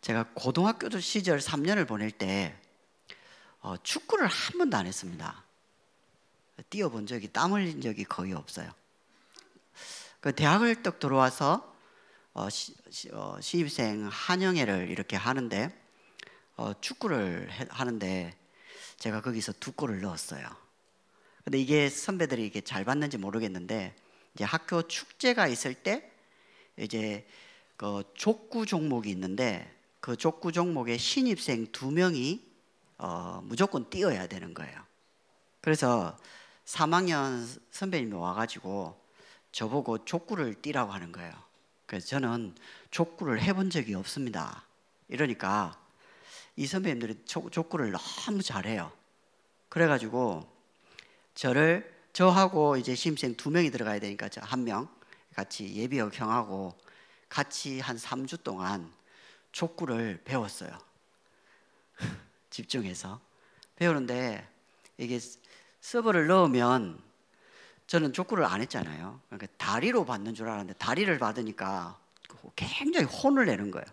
제가 고등학교 시절 3년을 보낼 때 어, 축구를 한 번도 안 했습니다. 뛰어본 적이 땀 흘린 적이 거의 없어요. 그 대학을 떡 들어와서 어, 시, 어, 입생 한영회를 이렇게 하는데 어, 축구를 해, 하는데 제가 거기서 두 골을 넣었어요. 근데 이게 선배들이 이게 잘 봤는지 모르겠는데 이제 학교 축제가 있을 때 이제 그 족구 종목이 있는데 그 족구 종목의 신입생 두 명이 어, 무조건 뛰어야 되는 거예요. 그래서 3학년 선배님이 와가지고 저보고 족구를 뛰라고 하는 거예요. 그래서 저는 족구를 해본 적이 없습니다. 이러니까 이 선배님들이 족구를 너무 잘해요. 그래가지고 저를 저하고 이제 신입생 두 명이 들어가야 되니까 저 한 명 같이 예비역 형하고 같이 한 3주 동안 족구를 배웠어요. 집중해서 배우는데 이게 서브를 넣으면 저는 족구를 안 했잖아요. 그러니까 다리로 받는 줄 알았는데 다리를 받으니까 굉장히 혼을 내는 거예요.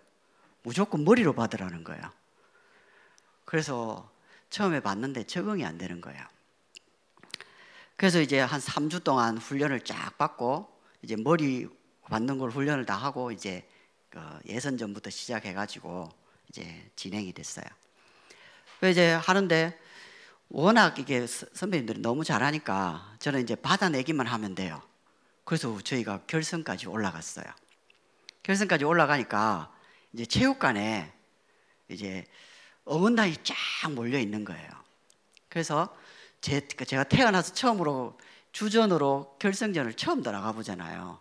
무조건 머리로 받으라는 거예요. 그래서 처음에 봤는데 적응이 안 되는 거예요. 그래서 이제 한 3주 동안 훈련을 쫙 받고 이제 머리 받는 걸 훈련을 다 하고 이제 그 예선전부터 시작해가지고 이제 진행이 됐어요. 이제 하는데 워낙 이게 선배님들이 너무 잘하니까 저는 이제 받아내기만 하면 돼요. 그래서 저희가 결선까지 올라갔어요. 결선까지 올라가니까 이제 체육관에 이제 어원단이 쫙 몰려 있는 거예요. 그래서 제, 그러니까 제가 태어나서 처음으로 주전으로 결승전을 처음 들어가 보잖아요.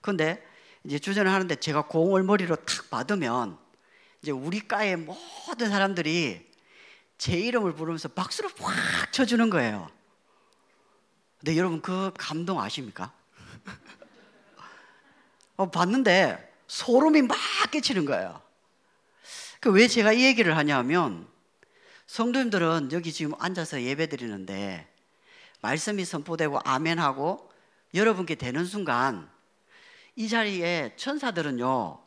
근데 이제 주전을 하는데 제가 공을 머리로 탁 받으면 이제 우리 과의 모든 사람들이 제 이름을 부르면서 박수를 확 쳐주는 거예요. 근데 여러분 그 감동 아십니까? 어, 봤는데 소름이 막 끼치는 거예요. 그 왜 제가 이 얘기를 하냐면 성도님들은 여기 지금 앉아서 예배 드리는데 말씀이 선포되고 아멘하고 여러분께 되는 순간 이 자리에 천사들은요,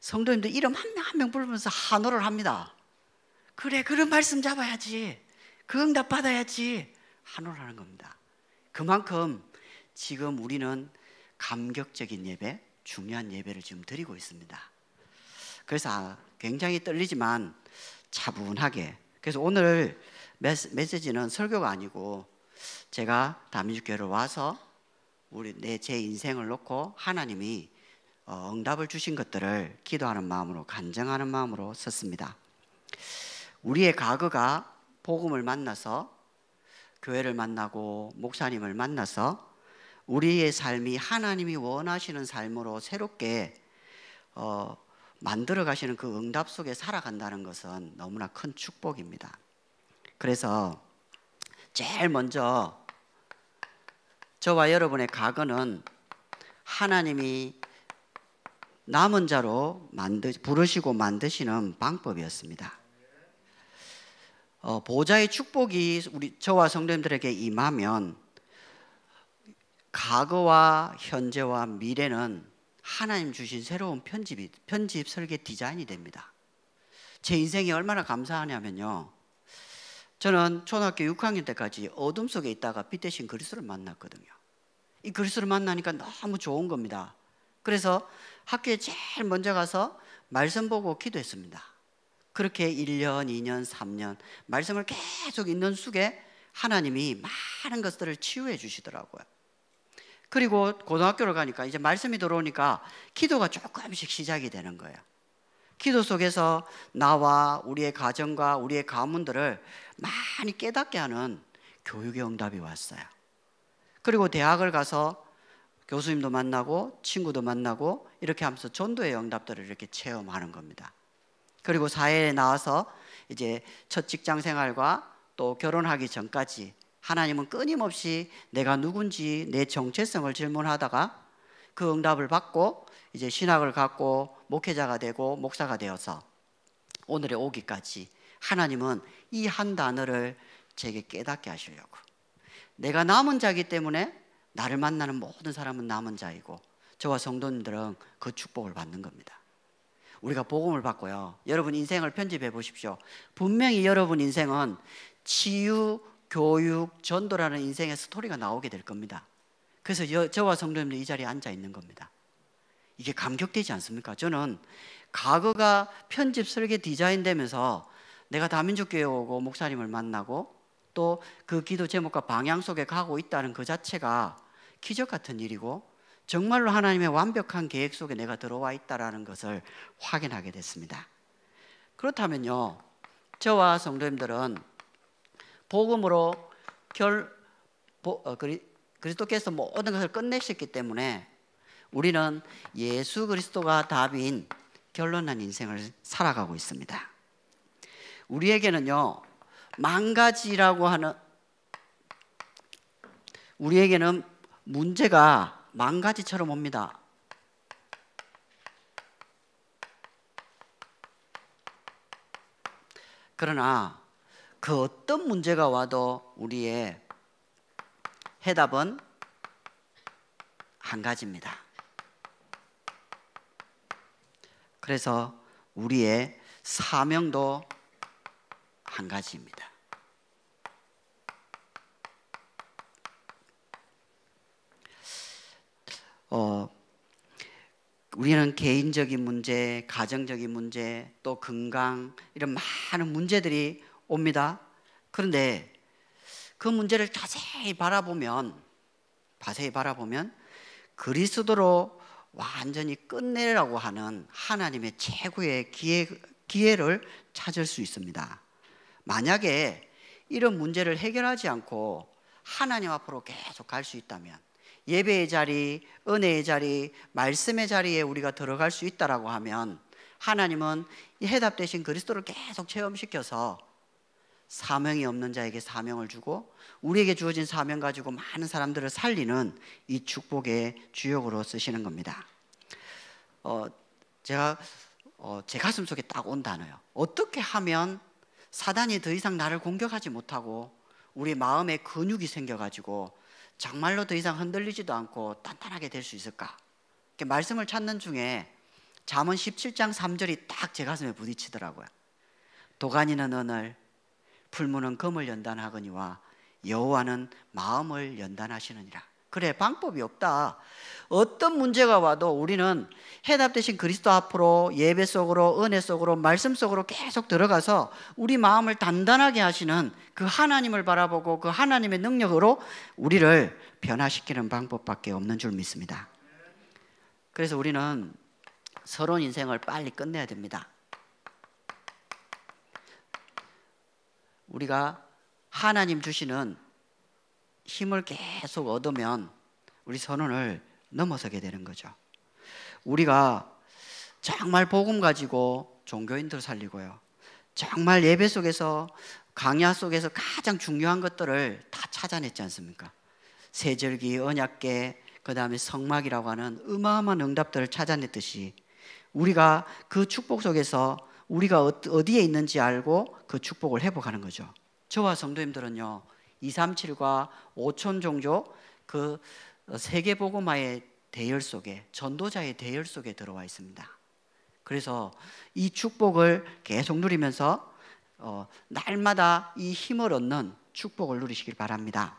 성도님들 이름 한 명 한 명 부르면서 한호를 합니다. 그래, 그런 말씀 잡아야지. 그 응답 받아야지. 한호를 하는 겁니다. 그만큼 지금 우리는 감격적인 예배, 중요한 예배를 지금 드리고 있습니다. 그래서 아, 굉장히 떨리지만 차분하게. 그래서 오늘 메시지는 설교가 아니고 제가 다민주교회를 와서 우리 내 제 인생을 놓고 하나님이 어, 응답을 주신 것들을 기도하는 마음으로 간증하는 마음으로 썼습니다. 우리의 과거가 복음을 만나서 교회를 만나고 목사님을 만나서 우리의 삶이 하나님이 원하시는 삶으로 새롭게 어, 만들어 가시는 그 응답 속에 살아간다는 것은 너무나 큰 축복입니다. 그래서 제일 먼저 저와 여러분의 과거는 하나님이 남은 자로 만드, 부르시고 만드시는 방법이었습니다. 어, 보좌의 축복이 우리 저와 성도님들에게 임하면 과거와 현재와 미래는 하나님 주신 새로운 편집이 편집 설계 디자인이 됩니다. 제 인생이 얼마나 감사하냐면요. 저는 초등학교 6학년 때까지 어둠 속에 있다가 빛 대신 그리스도를 만났거든요. 이 그리스도를 만나니까 너무 좋은 겁니다. 그래서 학교에 제일 먼저 가서 말씀 보고 기도했습니다. 그렇게 1년, 2년, 3년 말씀을 계속 읽는 속에 하나님이 많은 것들을 치유해 주시더라고요. 그리고 고등학교를 가니까 이제 말씀이 들어오니까 기도가 조금씩 시작이 되는 거예요. 기도 속에서 나와 우리의 가정과 우리의 가문들을 많이 깨닫게 하는 교육의 응답이 왔어요. 그리고 대학을 가서 교수님도 만나고 친구도 만나고 이렇게 하면서 전도의 영답들을 이렇게 체험하는 겁니다. 그리고 사회에 나와서 이제 첫 직장 생활과 또 결혼하기 전까지 하나님은 끊임없이 내가 누군지 내 정체성을 질문하다가 그 응답을 받고 이제 신학을 갖고 목회자가 되고 목사가 되어서 오늘에 오기까지 하나님은 이 한 단어를 제게 깨닫게 하시려고 내가 남은 자기 때문에 나를 만나는 모든 사람은 남은 자이고 저와 성도님들은 그 축복을 받는 겁니다. 우리가 복음을 받고요. 여러분 인생을 편집해 보십시오. 분명히 여러분 인생은 치유, 교육, 전도라는 인생의 스토리가 나오게 될 겁니다. 그래서 여, 저와 성도님들 이 자리에 앉아 있는 겁니다. 이게 감격되지 않습니까? 저는 과거가 편집 설계 디자인되면서 내가 다민족교회 오고 목사님을 만나고 또그 기도 제목과 방향 속에 가고 있다는 그 자체가 기적 같은 일이고 정말로 하나님의 완벽한 계획 속에 내가 들어와 있다라는 것을 확인하게 됐습니다. 그렇다면요. 저와 성도님들은 복음으로 결 보, 어, 그리, 그리스도께서 모든 것을 끝내셨기 때문에 우리는 예수 그리스도가 답인 결론난 인생을 살아가고 있습니다. 우리에게는요, 망가지라고 하는 우리에게는 문제가 망가지처럼 옵니다. 그러나 그 어떤 문제가 와도 우리의 해답은 한 가지입니다. 그래서 우리의 사명도 한 가지입니다. 어, 우리는 개인적인 문제, 가정적인 문제, 또 건강 이런 많은 문제들이 옵니다. 그런데 그 문제를 자세히 바라보면 자세히 바라보면 그리스도로 완전히 끝내라고 하는 하나님의 최고의 기회, 기회를 찾을 수 있습니다. 만약에 이런 문제를 해결하지 않고 하나님 앞으로 계속 갈 수 있다면 예배의 자리, 은혜의 자리, 말씀의 자리에 우리가 들어갈 수 있다라고 하면 하나님은 해답 되신 그리스도를 계속 체험시켜서 사명이 없는 자에게 사명을 주고 우리에게 주어진 사명 가지고 많은 사람들을 살리는 이 축복의 주역으로 쓰시는 겁니다. 어, 제가 어, 제 가슴 속에 딱 온 단어요. 어떻게 하면 사단이 더 이상 나를 공격하지 못하고 우리 마음에 근육이 생겨가지고 정말로 더 이상 흔들리지도 않고 단단하게 될 수 있을까? 이렇게 말씀을 찾는 중에 잠언 17장 3절이 딱 제 가슴에 부딪히더라고요. 도가니는 언을 풀무는 검을 연단하거니와 여호와는 마음을 연단하시느니라. 그래 방법이 없다. 어떤 문제가 와도 우리는 해답 대신 그리스도 앞으로 예배 속으로 은혜 속으로 말씀 속으로 계속 들어가서 우리 마음을 단단하게 하시는 그 하나님을 바라보고 그 하나님의 능력으로 우리를 변화시키는 방법밖에 없는 줄 믿습니다. 그래서 우리는 서론 인생을 빨리 끝내야 됩니다. 우리가 하나님 주시는 힘을 계속 얻으면 우리 선언을 넘어서게 되는 거죠. 우리가 정말 복음 가지고 종교인들 살리고요. 정말 예배 속에서 강야 속에서 가장 중요한 것들을 다 찾아냈지 않습니까? 세절기, 언약계, 그 다음에 성막이라고 하는 어마어마한 응답들을 찾아냈듯이 우리가 그 축복 속에서 우리가 어, 어디에 있는지 알고 그 축복을 회복하는 거죠. 저와 성도님들은요, 237과 5천 종족 그세계복음화의 어, 대열 속에 전도자의 대열 속에 들어와 있습니다. 그래서 이 축복을 계속 누리면서 어, 날마다 이 힘을 얻는 축복을 누리시길 바랍니다.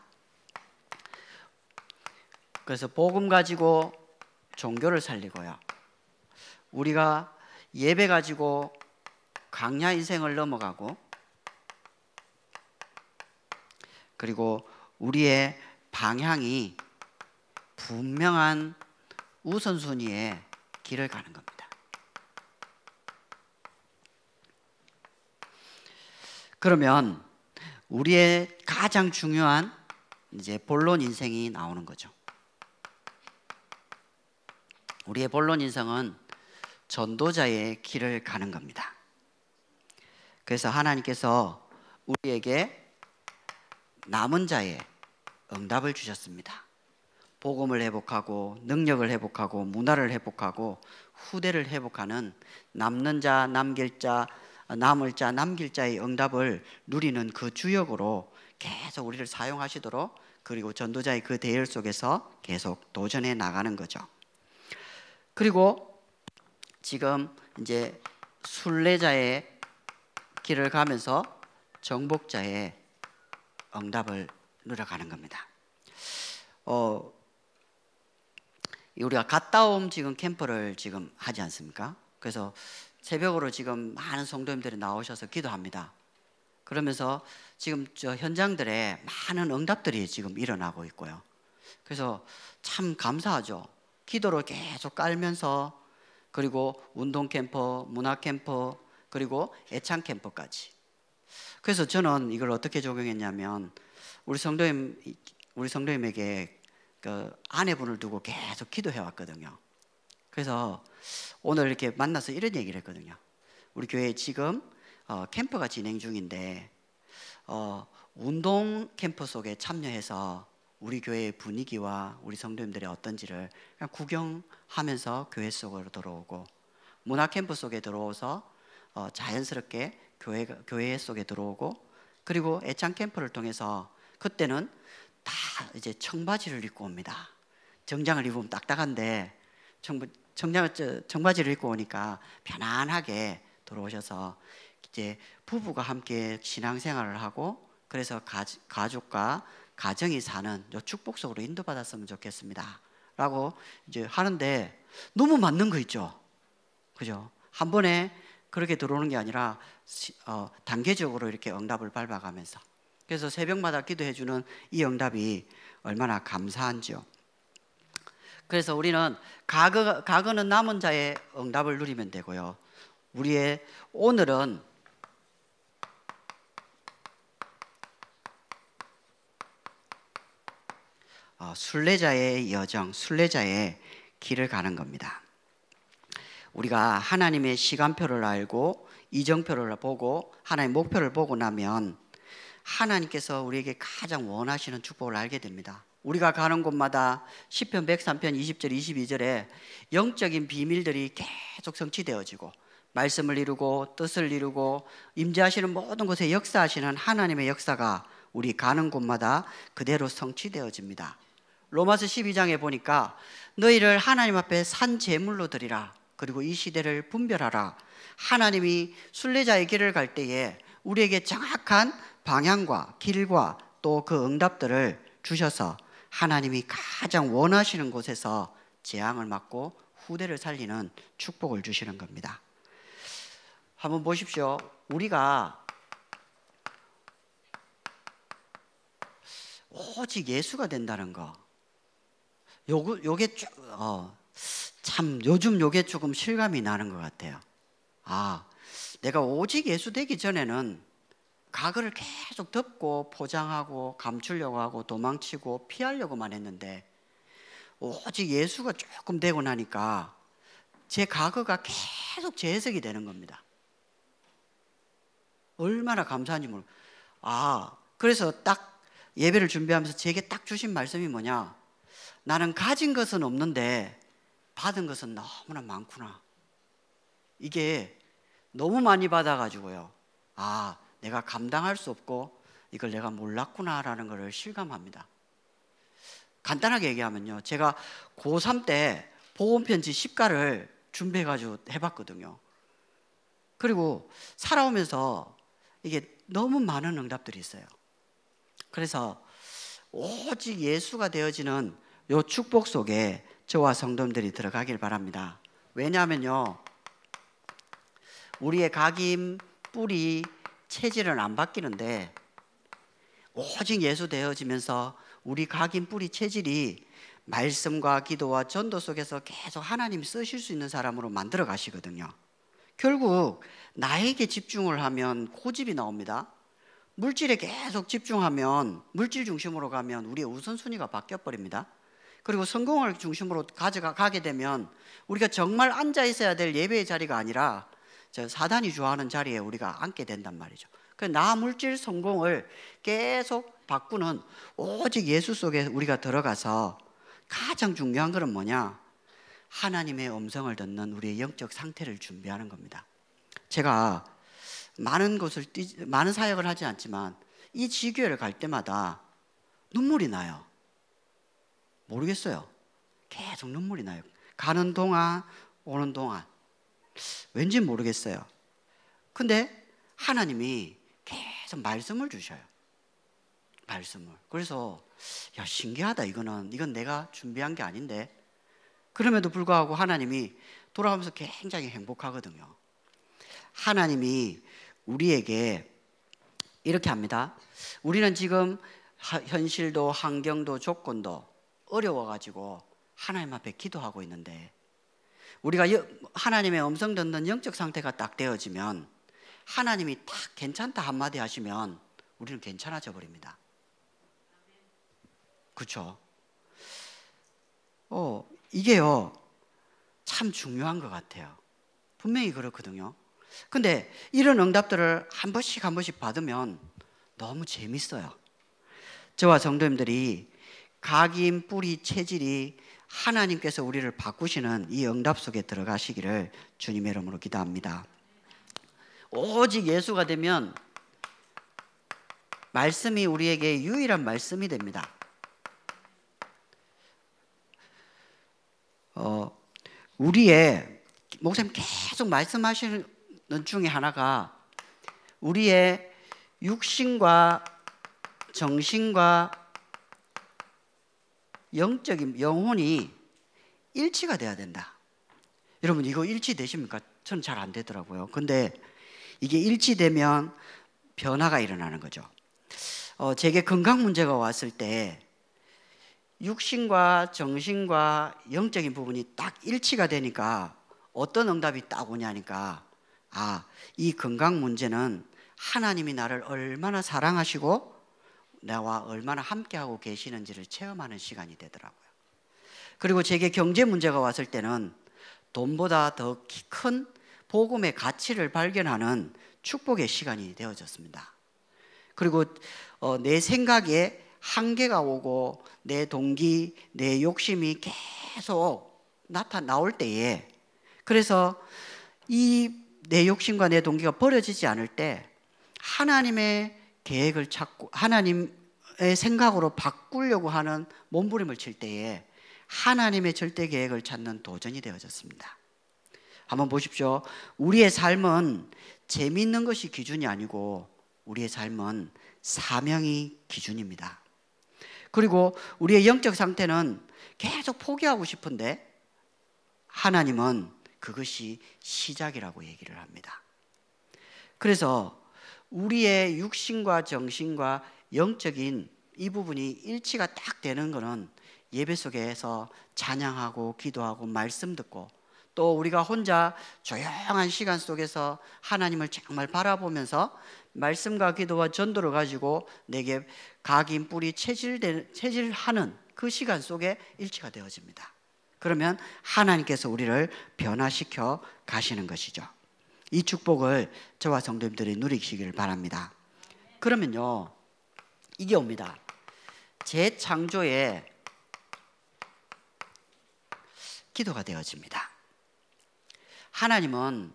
그래서 복음 가지고 종교를 살리고요. 우리가 예배 가지고 강야 인생을 넘어가고 그리고 우리의 방향이 분명한 우선순위에 길을 가는 겁니다. 그러면 우리의 가장 중요한 이제 본론 인생이 나오는 거죠. 우리의 본론 인생은 전도자의 길을 가는 겁니다. 그래서 하나님께서 우리에게 남은 자의 응답을 주셨습니다. 복음을 회복하고 능력을 회복하고 문화를 회복하고 후대를 회복하는 남는 자, 남길 자, 남을 자, 남길 자의 응답을 누리는 그 주역으로 계속 우리를 사용하시도록 그리고 전도자의 그 대열 속에서 계속 도전해 나가는 거죠. 그리고 지금 이제 순례자의 길을 가면서 정복자의 응답을 누려가는 겁니다. 어, 우리가 갔다 옴 지금 캠프를 지금 하지 않습니까? 그래서 새벽으로 지금 많은 성도님들이 나오셔서 기도합니다. 그러면서 지금 저 현장들에 많은 응답들이 지금 일어나고 있고요. 그래서 참 감사하죠. 기도를 계속 깔면서 그리고 운동 캠퍼, 문화 캠퍼, 그리고 애창 캠퍼까지 그래서 저는 이걸 어떻게 적용했냐면 우리 성도님 우리 성도님에게 그 아내분을 두고 계속 기도해 왔거든요. 그래서 오늘 이렇게 만나서 이런 얘기를 했거든요. 우리 교회 지금 어, 캠프가 진행 중인데 어, 운동 캠프 속에 참여해서 우리 교회의 분위기와 우리 성도님들이 어떤지를 그냥 구경하면서 교회 속으로 들어오고 문화 캠프 속에 들어와서 어, 자연스럽게 교회 교회 속에 들어오고 그리고 애창 캠프를 통해서 그때는 다 이제 청바지를 입고 옵니다. 정장을 입으면 딱딱한데 청, 청장, 청바지를 입고 오니까 편안하게 들어오셔서 이제 부부가 함께 신앙생활을 하고 그래서 가, 가족과 가정이 사는 축복 속으로 인도받았으면 좋겠습니다. 라고 이제 하는데 너무 맞는 거 있죠. 그죠? 한 번에 그렇게 들어오는 게 아니라 어, 단계적으로 이렇게 응답을 밟아가면서 그래서 새벽마다 기도해 주는 이 응답이 얼마나 감사한지요. 그래서 우리는 과거, 과거는 남은 자의 응답을 누리면 되고요. 우리의 오늘은 어, 순례자의 여정, 순례자의 길을 가는 겁니다. 우리가 하나님의 시간표를 알고 이정표를 보고 하나님의 목표를 보고 나면 하나님께서 우리에게 가장 원하시는 축복을 알게 됩니다. 우리가 가는 곳마다 10편, 103편, 20절, 22절에 영적인 비밀들이 계속 성취되어지고 말씀을 이루고 뜻을 이루고 임재하시는 모든 곳에 역사하시는 하나님의 역사가 우리 가는 곳마다 그대로 성취되어집니다. 로마서 12장에 보니까 너희를 하나님 앞에 산 제물로 드리라. 그리고 이 시대를 분별하라. 하나님이 순례자의 길을 갈 때에 우리에게 정확한 방향과 길과 또 그 응답들을 주셔서 하나님이 가장 원하시는 곳에서 재앙을 막고 후대를 살리는 축복을 주시는 겁니다. 한번 보십시오. 우리가 오직 예수가 된다는 거. 요거 요게 쭉 어, 참 요즘 요게 조금 실감이 나는 것 같아요. 아, 내가 오직 예수 되기 전에는 가을 계속 덮고 포장하고 감추려고 하고 도망치고 피하려고만 했는데 오직 예수가 조금 되고 나니까 제 과거가 계속 재해석이 되는 겁니다. 얼마나 감사한지 모르. 아, 그래서 딱 예배를 준비하면서 제게 딱 주신 말씀이 뭐냐? 나는 가진 것은 없는데 받은 것은 너무나 많구나. 이게 너무 많이 받아가지고요. 아, 내가 감당할 수 없고 이걸 내가 몰랐구나라는 것을 실감합니다. 간단하게 얘기하면요. 제가 고3 때 보험편지 10가를 준비해가지고 해봤거든요. 그리고 살아오면서 이게 너무 많은 응답들이 있어요. 그래서 오직 예수가 되어지는 이 축복 속에 저와 성도들이 들어가길 바랍니다. 왜냐하면요, 우리의 각임, 뿌리, 체질은 안 바뀌는데 오직 예수 되어지면서 우리 각인 뿌리 체질이 말씀과 기도와 전도 속에서 계속 하나님 쓰실 수 있는 사람으로 만들어 가시거든요. 결국 나에게 집중을 하면 고집이 나옵니다. 물질에 계속 집중하면 물질 중심으로 가면 우리의 우선순위가 바뀌어 버립니다. 그리고 성공을 중심으로 가져가 게 되면 우리가 정말 앉아 있어야 될 예배의 자리가 아니라 저 사단이 좋아하는 자리에 우리가 앉게 된단 말이죠. 그 나물질 성공을 계속 바꾸는 오직 예수 속에 우리가 들어가서 가장 중요한 것은 뭐냐? 하나님의 음성을 듣는 우리의 영적 상태를 준비하는 겁니다. 제가 많은 곳을 많은 사역을 하지 않지만 이 지교회를 갈 때마다 눈물이 나요. 모르겠어요. 계속 눈물이 나요. 가는 동안, 오는 동안. 왠지 모르겠어요. 근데 하나님이 계속 말씀을 주셔요. 말씀을. 그래서, 야, 신기하다. 이거는, 이건 내가 준비한 게 아닌데. 그럼에도 불구하고 하나님이 돌아오면서 굉장히 행복하거든요. 하나님이 우리에게 이렇게 합니다. 우리는 지금 현실도 환경도 조건도 어려워가지고 하나님 앞에 기도하고 있는데 우리가 하나님의 음성 듣는 영적 상태가 딱 되어지면 하나님이 딱 괜찮다 한마디 하시면 우리는 괜찮아져 버립니다. 그렇죠? 어, 이게요. 참 중요한 것 같아요. 분명히 그렇거든요. 근데 이런 응답들을 한 번씩 한 번씩 받으면 너무 재밌어요. 저와 성도님들이 각인, 뿌리, 체질이 하나님께서 우리를 바꾸시는 이 응답 속에 들어가시기를 주님의 이름으로 기도합니다. 오직 예수가 되면 말씀이 우리에게 유일한 말씀이 됩니다. 어, 우리의 목사님 계속 말씀하시는 중에 하나가 우리의 육신과 정신과 영적인 영혼이 일치가 돼야 된다. 여러분 이거 일치되십니까? 전잘안 되더라고요. 근데 이게 일치되면 변화가 일어나는 거죠. 어, 제게 건강 문제가 왔을 때 육신과 정신과 영적인 부분이 딱 일치가 되니까 어떤 응답이 딱 오냐니까 아, 이 건강 문제는 하나님이 나를 얼마나 사랑하시고 나와 얼마나 함께하고 계시는지를 체험하는 시간이 되더라고요. 그리고 제게 경제 문제가 왔을 때는 돈보다 더 큰 복음의 가치를 발견하는 축복의 시간이 되어졌습니다. 그리고 어, 내 생각에 한계가 오고 내 동기, 내 욕심이 계속 나타나올 때에 그래서 이 내 욕심과 내 동기가 버려지지 않을 때 하나님의 계획을 찾고 하나님의 생각으로 바꾸려고 하는 몸부림을 칠 때에 하나님의 절대 계획을 찾는 도전이 되어졌습니다. 한번 보십시오. 우리의 삶은 재미있는 것이 기준이 아니고 우리의 삶은 사명이 기준입니다. 그리고 우리의 영적 상태는 계속 포기하고 싶은데 하나님은 그것이 시작이라고 얘기를 합니다. 그래서 우리의 육신과 정신과 영적인 이 부분이 일치가 딱 되는 것은 예배 속에서 찬양하고 기도하고 말씀 듣고 또 우리가 혼자 조용한 시간 속에서 하나님을 정말 바라보면서 말씀과 기도와 전도를 가지고 내게 각인 뿌리 체질되, 체질하는 그 시간 속에 일치가 되어집니다. 그러면 하나님께서 우리를 변화시켜 가시는 것이죠. 이 축복을 저와 성도님들이 누리시기를 바랍니다. 그러면요, 이게 옵니다. 제 창조에 기도가 되어집니다. 하나님은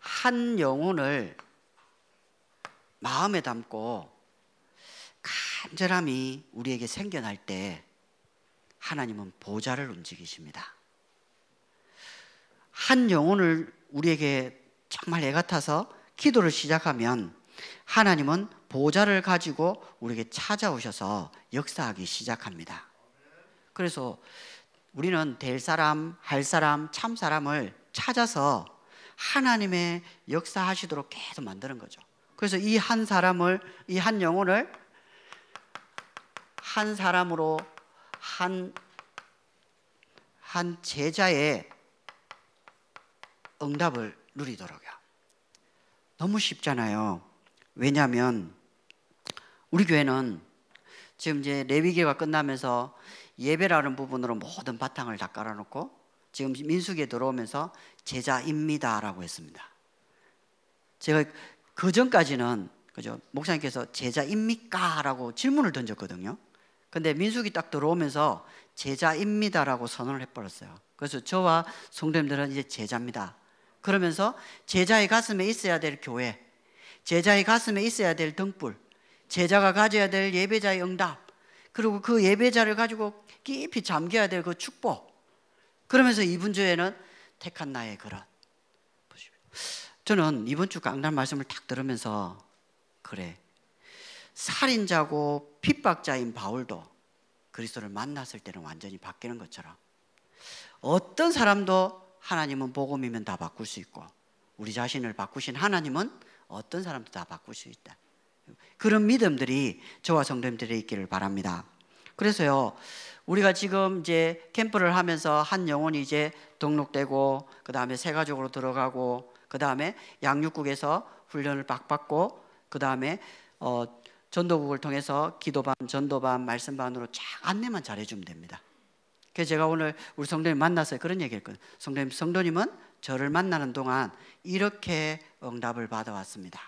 한 영혼을 마음에 담고 간절함이 우리에게 생겨날 때 하나님은 보좌를 움직이십니다. 한 영혼을 우리에게 정말 애 같아서 기도를 시작하면 하나님은 보좌를 가지고 우리에게 찾아오셔서 역사하기 시작합니다. 그래서 우리는 될 사람, 할 사람, 참 사람을 찾아서 하나님의 역사하시도록 계속 만드는 거죠. 그래서 이 한 사람을, 이 한 영혼을 한 사람으로 한, 한 제자의 응답을 누리도록요. 너무 쉽잖아요. 왜냐하면 우리 교회는 지금 이제 레위기가 끝나면서 예배라는 부분으로 모든 바탕을 다 깔아놓고 지금 민수에 들어오면서 제자입니다라고 했습니다. 제가 그 전까지는 그죠 목사님께서 제자입니까라고 질문을 던졌거든요. 근데 민숙이 딱 들어오면서 제자입니다라고 선언을 해버렸어요. 그래서 저와 성도님들은 이제 제자입니다. 그러면서 제자의 가슴에 있어야 될 교회, 제자의 가슴에 있어야 될 등불, 제자가 가져야 될 예배자의 응답, 그리고 그 예배자를 가지고 깊이 잠겨야 될 그 축복. 그러면서 이번 주에는 택한 나의 그런 저는 이번 주 강단 말씀을 탁 들으면서 그래. 살인자고 핍박자인 바울도 그리스도를 만났을 때는 완전히 바뀌는 것처럼 어떤 사람도 하나님은 복음이면 다 바꿀 수 있고 우리 자신을 바꾸신 하나님은 어떤 사람도 다 바꿀 수 있다. 그런 믿음들이 저와 성도님들이 있기를 바랍니다. 그래서요, 우리가 지금 이제 캠프를 하면서 한 영혼이 이제 등록되고, 그 다음에 새 가족으로 들어가고, 그 다음에 양육국에서 훈련을 빡 받고, 그 다음에 어, 전도국을 통해서 기도반, 전도반, 말씀반으로 쫙 안내만 잘해주면 됩니다. 그래서 제가 오늘 우리 성도님 만나서 그런 얘기 했거든요. 성도님, 성도님은 저를 만나는 동안 이렇게 응답을 받아왔습니다.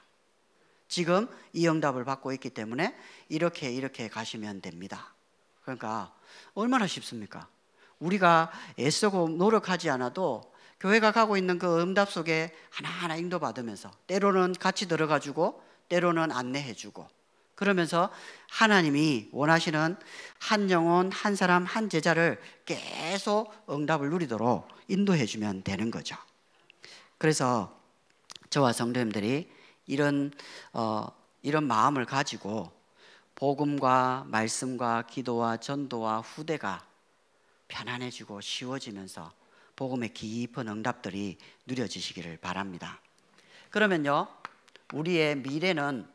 지금 이 응답을 받고 있기 때문에 이렇게 이렇게 가시면 됩니다. 그러니까 얼마나 쉽습니까? 우리가 애쓰고 노력하지 않아도 교회가 가고 있는 그 응답 속에 하나하나 인도받으면서 때로는 같이 들어가주고 때로는 안내해주고 그러면서 하나님이 원하시는 한 영혼, 한 사람, 한 제자를 계속 응답을 누리도록 인도해 주면 되는 거죠. 그래서 저와 성도님들이 이런 어, 이런 마음을 가지고 복음과 말씀과 기도와 전도와 후대가 편안해지고 쉬워지면서 복음의 깊은 응답들이 누려지시기를 바랍니다. 그러면요, 우리의 미래는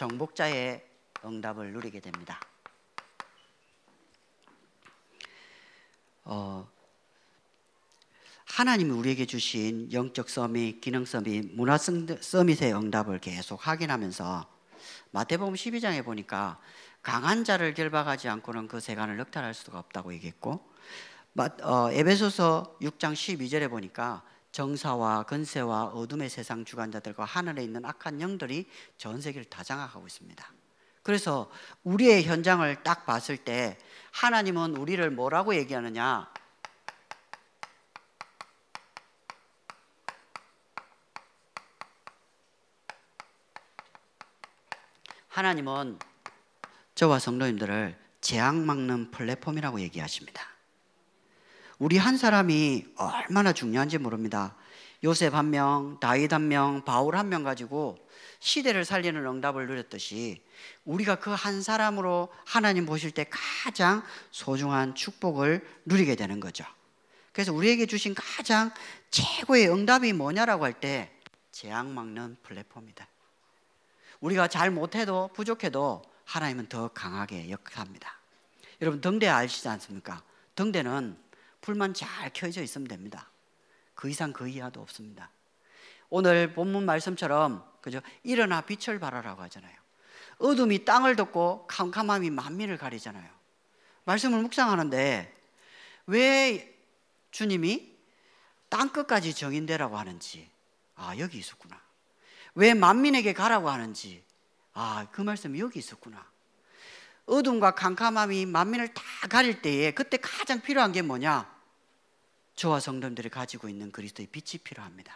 정복자의 응답을 누리게 됩니다. 어, 하나님이 우리에게 주신 영적 서밋, 기능 서밋, 문화 서밋의 응답을 계속 확인하면서 마태복음 12장에 보니까 강한 자를 결박하지 않고는 그 세간을 넉탈할 수가 없다고 얘기했고 어, 에베소서 6장 12절에 보니까 정사와 근세와 어둠의 세상 주관자들과 하늘에 있는 악한 영들이 전 세계를 다 장악하고 있습니다. 그래서 우리의 현장을 딱 봤을 때 하나님은 우리를 뭐라고 얘기하느냐? 하나님은 저와 성도님들을 재앙 막는 플랫폼이라고 얘기하십니다. 우리 한 사람이 얼마나 중요한지 모릅니다. 요셉 한 명, 다윗 한 명, 바울 한 명 가지고 시대를 살리는 응답을 누렸듯이 우리가 그 한 사람으로 하나님 보실 때 가장 소중한 축복을 누리게 되는 거죠. 그래서 우리에게 주신 가장 최고의 응답이 뭐냐라고 할때 재앙 막는 플랫폼이다. 우리가 잘 못해도 부족해도 하나님은 더 강하게 역사합니다. 여러분 등대 아시지 않습니까? 등대는 불만 잘 켜져 있으면 됩니다. 그 이상 그 이하도 없습니다. 오늘 본문 말씀처럼 그죠? 일어나 빛을 발하라고 하잖아요. 어둠이 땅을 덮고 캄캄함이 만민을 가리잖아요. 말씀을 묵상하는데 왜 주님이 땅 끝까지 정인되라고 하는지 아 여기 있었구나. 왜 만민에게 가라고 하는지 아 그 말씀이 여기 있었구나. 어둠과 캄캄함이 만민을 다 가릴 때에 그때 가장 필요한 게 뭐냐? 저와 성도들이 가지고 있는 그리스도의 빛이 필요합니다.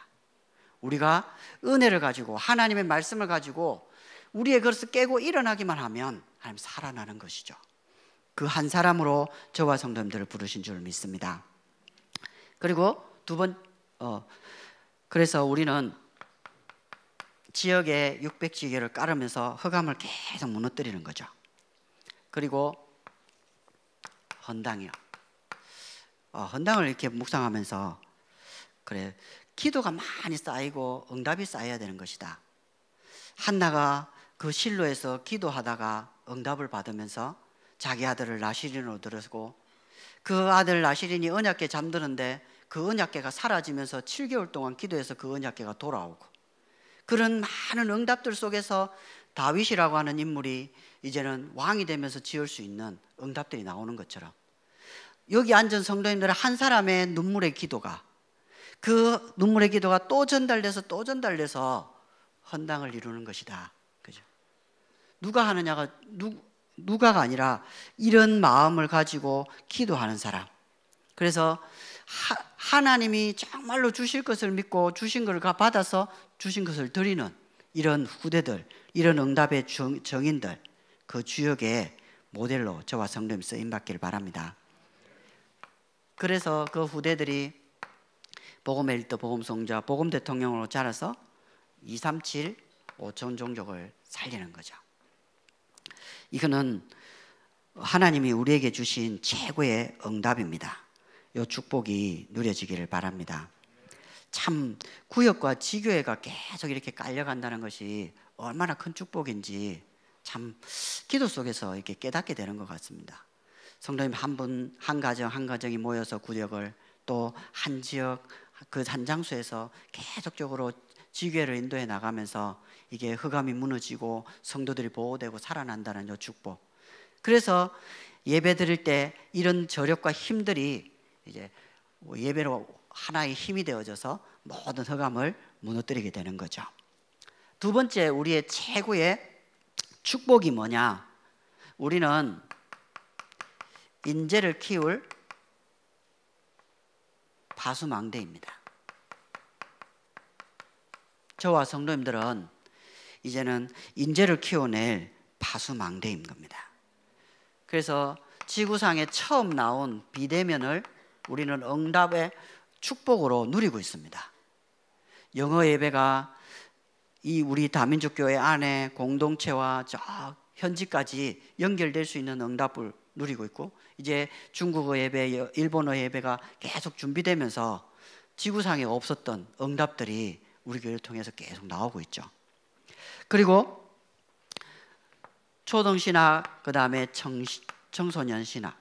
우리가 은혜를 가지고 하나님의 말씀을 가지고 우리의 그릇을 깨고 일어나기만 하면 하나님 살아나는 것이죠. 그 한 사람으로 저와 성도님들을 부르신 줄 믿습니다. 그리고 두 번, 어, 그래서 우리는 지역에 600지게를 깔으면서 흑암을 계속 무너뜨리는 거죠. 그리고 헌당이요. 어, 헌당을 이렇게 묵상하면서 그래 기도가 많이 쌓이고 응답이 쌓여야 되는 것이다. 한나가 그 실로에서 기도하다가 응답을 받으면서 자기 아들을 나시린으로 들었고 그 아들 나시린이 언약궤 잠드는데 그 언약궤가 사라지면서 7개월 동안 기도해서 그 언약궤가 돌아오고 그런 많은 응답들 속에서 다윗이라고 하는 인물이 이제는 왕이 되면서 지을 수 있는 응답들이 나오는 것처럼 여기 앉은 성도님들의 한 사람의 눈물의 기도가 그 눈물의 기도가 또 전달돼서 또 전달돼서 헌당을 이루는 것이다. 그죠? 누가 하느냐가 누, 누가가 아니라 이런 마음을 가지고 기도하는 사람. 그래서 하, 하나님이 정말로 주실 것을 믿고 주신 것을 받아서 주신 것을 드리는 이런 후대들 이런 응답의 정인들 그 주역의 모델로 저와 성령이 쓰임 받기를 바랍니다. 그래서 그 후대들이 복음 엘리트, 복음 성자, 복음 대통령으로 자라서 237, 5천 종족을 살리는 거죠. 이거는 하나님이 우리에게 주신 최고의 응답입니다. 이 축복이 누려지기를 바랍니다. 참 구역과 지교회가 계속 이렇게 깔려간다는 것이 얼마나 큰 축복인지 참 기도 속에서 이렇게 깨닫게 되는 것 같습니다. 성도님 한 분, 한 가정, 한 가정이 모여서 구역을 또 한 지역, 그 한 장소에서 계속적으로 지교를 인도해 나가면서 이게 흑암이 무너지고 성도들이 보호되고 살아난다는 요 축복. 그래서 예배 드릴 때 이런 저력과 힘들이 이제 예배로 하나의 힘이 되어져서 모든 흑암을 무너뜨리게 되는 거죠. 두 번째 우리의 최고의 축복이 뭐냐? 우리는 인재를 키울 다수망대입니다. 저와 성도님들은 이제는 인재를 키워낼 파수망대인 겁니다. 그래서 지구상에 처음 나온 비대면을 우리는 응답의 축복으로 누리고 있습니다. 영어 예배가 이 우리 다민족 교회 안에 공동체와 저 현지까지 연결될 수 있는 응답을 누리고 있고 이제 중국어 예배, 일본어 예배가 계속 준비되면서 지구상에 없었던 응답들이 우리 교회를 통해서 계속 나오고 있죠. 그리고 초등 신학, 그 다음에 청소년 신학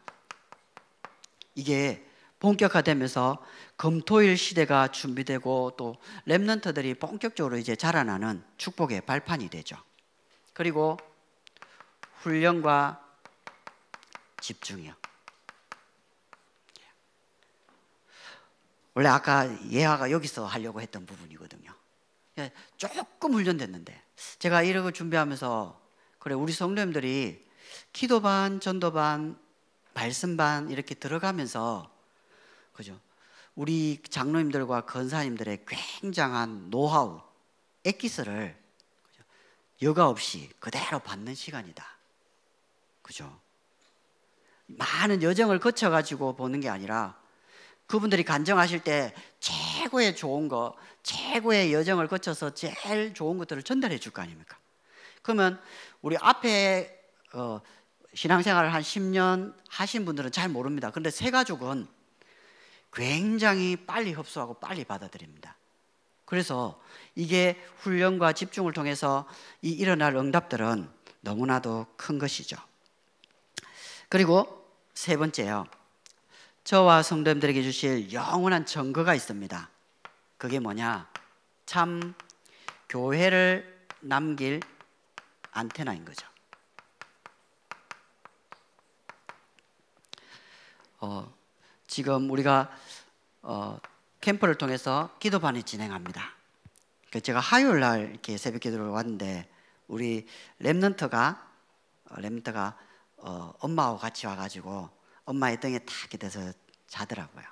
이게 본격화되면서 검토일 시대가 준비되고 또렘런터들이 본격적으로 이제 자라나는 축복의 발판이 되죠. 그리고 훈련과 집중이요. 원래 아까 예화가 여기서 하려고 했던 부분이거든요. 예, 조금 훈련됐는데 제가 이런 걸 준비하면서 그래 우리 성도님들이 기도반, 전도반, 말씀반 이렇게 들어가면서 그죠? 우리 장로님들과 건사님들의 굉장한 노하우, 액기스를 여가 없이 그대로 받는 시간이다. 그죠? 많은 여정을 거쳐가지고 보는 게 아니라 그분들이 간증하실 때 최고의 좋은 거, 최고의 여정을 거쳐서 제일 좋은 것들을 전달해 줄 거 아닙니까? 그러면 우리 앞에 어, 신앙생활을 한 10년 하신 분들은 잘 모릅니다. 그런데 새 가족은 굉장히 빨리 흡수하고 빨리 받아들입니다. 그래서 이게 훈련과 집중을 통해서 이 일어날 응답들은 너무나도 큰 것이죠. 그리고 세 번째요. 저와 성도님들에게 주실 영원한 증거가 있습니다. 그게 뭐냐? 참 교회를 남길 안테나인 거죠. 어, 지금 우리가 어, 캠프를 통해서 기도반이 진행합니다. 그 제가 화요일 날 이렇게 새벽 기도를 왔는데 우리 랩런트가 어, 랩런트가 어, 엄마하고 같이 와가지고 엄마의 등에 탁 기대서 자더라고요.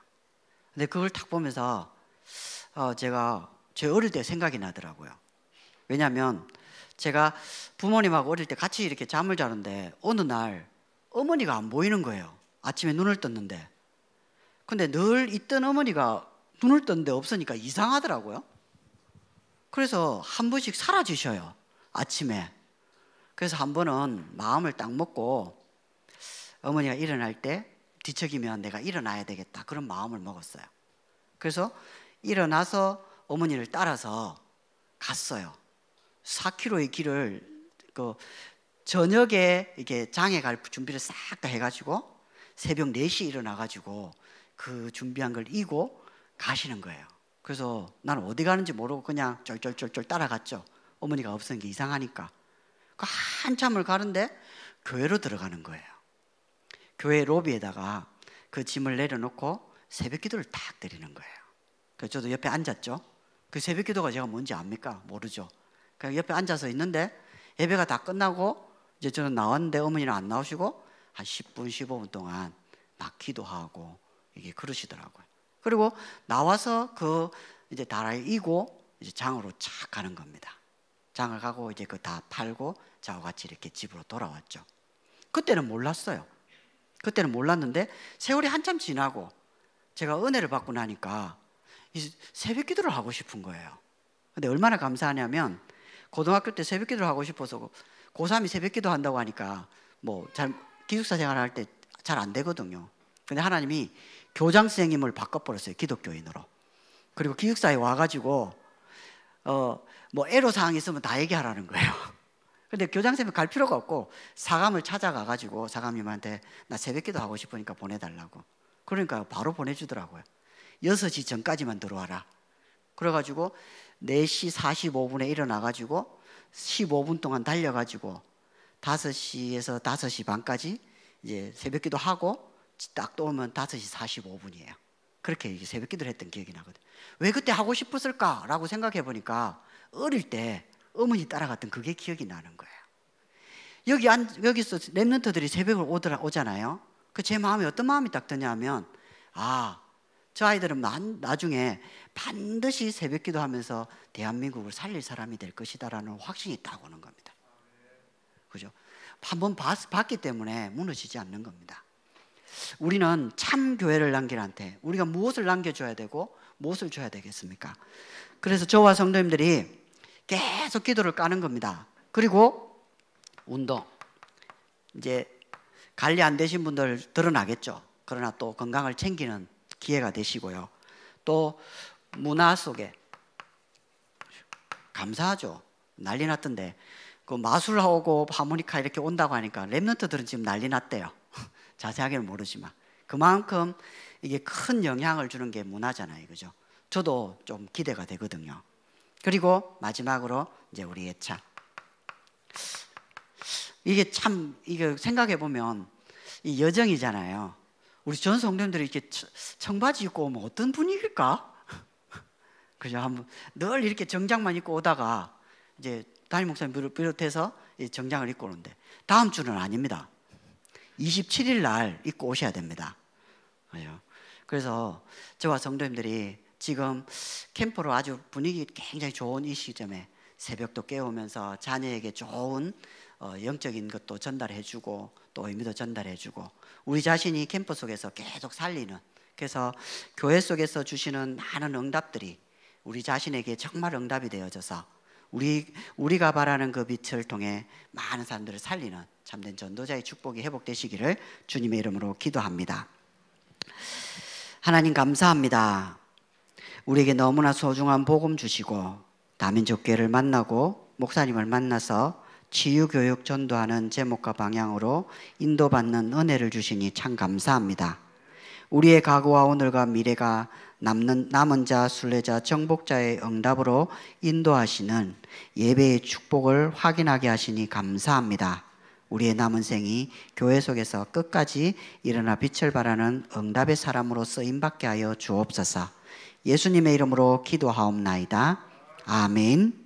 근데 그걸 탁 보면서 어, 제가 제 어릴 때 생각이 나더라고요. 왜냐하면 제가 부모님하고 어릴 때 같이 이렇게 잠을 자는데 어느 날 어머니가 안 보이는 거예요. 아침에 눈을 떴는데 근데 늘 있던 어머니가 눈을 떴는데 없으니까 이상하더라고요. 그래서 한 번씩 사라지셔요. 아침에. 그래서 한 번은 마음을 딱 먹고 어머니가 일어날 때 뒤척이면 내가 일어나야 되겠다. 그런 마음을 먹었어요. 그래서 일어나서 어머니를 따라서 갔어요. 4km의 길을 그 저녁에 이게 장에 갈 준비를 싹 다 해가지고 새벽 4시 에 일어나가지고 그 준비한 걸 이고 가시는 거예요. 그래서 나는 어디 가는지 모르고 그냥 쫄쫄쫄쫄 따라갔죠. 어머니가 없은 게 이상하니까. 그 한참을 가는데 교회로 들어가는 거예요. 교회 로비에다가 그 짐을 내려놓고 새벽 기도를 딱 드리는 거예요. 그래서 저도 옆에 앉았죠. 그 새벽 기도가 제가 뭔지 압니까? 모르죠. 그냥 옆에 앉아서 있는데 예배가 다 끝나고 이제 저는 나왔는데 어머니는 안 나오시고 한 10분, 15분 동안 막 기도하고 이게 그러시더라고요. 그리고 나와서 그 이제 다라를 이고 이제 장으로 착 가는 겁니다. 장을 가고 이제 그 다 팔고 저같이 와 이렇게 집으로 돌아왔죠. 그때는 몰랐어요. 그때는 몰랐는데 세월이 한참 지나고 제가 은혜를 받고 나니까 새벽 기도를 하고 싶은 거예요. 근데 얼마나 감사하냐면 고등학교 때 새벽 기도를 하고 싶어서 고3이 새벽 기도 한다고 하니까 뭐 잘 기숙사 생활할 때 잘 안 되거든요. 근데 하나님이 교장 선생님을 바꿔버렸어요. 기독교인으로. 그리고 기숙사에 와가지고 어, 뭐애로사항 있으면 다 얘기하라는 거예요. 근데 교장 선생님 갈 필요가 없고 사감을 찾아가가지고 사감님한테 나 새벽기도 하고 싶으니까 보내달라고. 그러니까 바로 보내주더라고요. 6시 전까지만 들어와라. 그래가지고 4시 45분에 일어나가지고 15분 동안 달려가지고 5시에서 5시 반까지 이제 새벽기도 하고 딱 떠오면 5시 45분이에요. 그렇게 새벽 기도를 했던 기억이 나거든. 왜 그때 하고 싶었을까라고 생각해 보니까 어릴 때 어머니 따라갔던 그게 기억이 나는 거예요. 여기 안, 여기서 랩런터들이 새벽을 오더라, 오잖아요. 그 제 마음이 어떤 마음이 딱 드냐면, 아, 저 아이들은 난, 나중에 반드시 새벽 기도하면서 대한민국을 살릴 사람이 될 것이다라는 확신이 딱 오는 겁니다. 그죠? 한번 봤기 때문에 무너지지 않는 겁니다. 우리는 참 교회를 남기한테 우리가 무엇을 남겨줘야 되고 무엇을 줘야 되겠습니까? 그래서 저와 성도님들이 계속 기도를 까는 겁니다. 그리고 운동. 이제 관리 안 되신 분들 드러나겠죠. 그러나 또 건강을 챙기는 기회가 되시고요. 또 문화 속에 감사하죠. 난리 났던데 그 마술하고 그 하모니카 이렇게 온다고 하니까 랩런트들은 지금 난리 났대요. 자세하게는 모르지만 그만큼 이게 큰 영향을 주는 게 문화잖아요. 그죠? 저도 좀 기대가 되거든요. 그리고 마지막으로 이제 우리 예차. 이게 참, 이게 생각해 보면 이 여정이잖아요. 우리 전성님들이 이렇게 청바지 입고 오면 어떤 분위기일까? 그죠? 한번 늘 이렇게 정장만 입고 오다가 이제 담임 목사님 비롯해서 정장을 입고 오는데 다음 주는 아닙니다. 27일 날 입고 오셔야 됩니다. 그래서 저와 성도님들이 지금 캠프로 아주 분위기 굉장히 좋은 이 시점에 새벽도 깨우면서 자녀에게 좋은 어, 영적인 것도 전달해주고 또 의미도 전달해주고 우리 자신이 캠프 속에서 계속 살리는 그래서 교회 속에서 주시는 많은 응답들이 우리 자신에게 정말 응답이 되어져서 우리 우리가 바라는 그 빛을 통해 많은 사람들을 살리는 참된 전도자의 축복이 회복되시기를 주님의 이름으로 기도합니다. 하나님 감사합니다. 우리에게 너무나 소중한 복음 주시고 다민족교를 만나고 목사님을 만나서 치유교육 전도하는 제목과 방향으로 인도받는 은혜를 주시니 참 감사합니다. 우리의 과거와 오늘과 미래가 남는 남은 자, 순례자, 정복자의 응답으로 인도하시는 예배의 축복을 확인하게 하시니 감사합니다. 우리의 남은 생이 교회 속에서 끝까지 일어나 빛을 발하는 응답의 사람으로 쓰임받게 하여 주옵소서. 예수님의 이름으로 기도하옵나이다. 아멘.